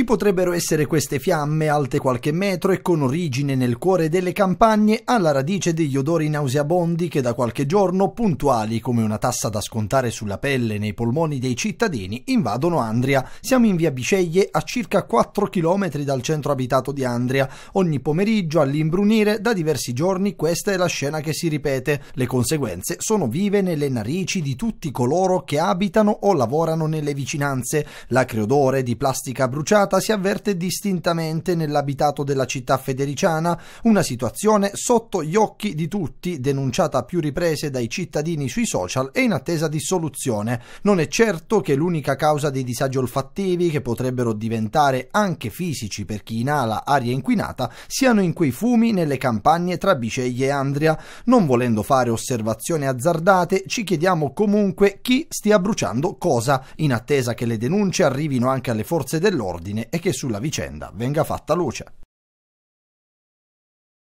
Ci potrebbero essere queste fiamme alte qualche metro e con origine nel cuore delle campagne alla radice degli odori nauseabondi che da qualche giorno, puntuali come una tassa da scontare sulla pelle e nei polmoni dei cittadini, invadono Andria. Siamo in via Biceglie a circa 4 km dal centro abitato di Andria. Ogni pomeriggio all'imbrunire da diversi giorni questa è la scena che si ripete. Le conseguenze sono vive nelle narici di tutti coloro che abitano o lavorano nelle vicinanze. L'acreodore di plastica bruciata giornata si avverte distintamente nell'abitato della città federiciana, una situazione sotto gli occhi di tutti, denunciata a più riprese dai cittadini sui social e in attesa di soluzione. Non è certo che l'unica causa dei disagi olfattivi, che potrebbero diventare anche fisici per chi inala aria inquinata, siano in quei fumi nelle campagne tra Biceglie e Andria. Non volendo fare osservazioni azzardate, ci chiediamo comunque chi stia bruciando cosa, in attesa che le denunce arrivino anche alle forze dell'ordine ordine e che sulla vicenda venga fatta luce.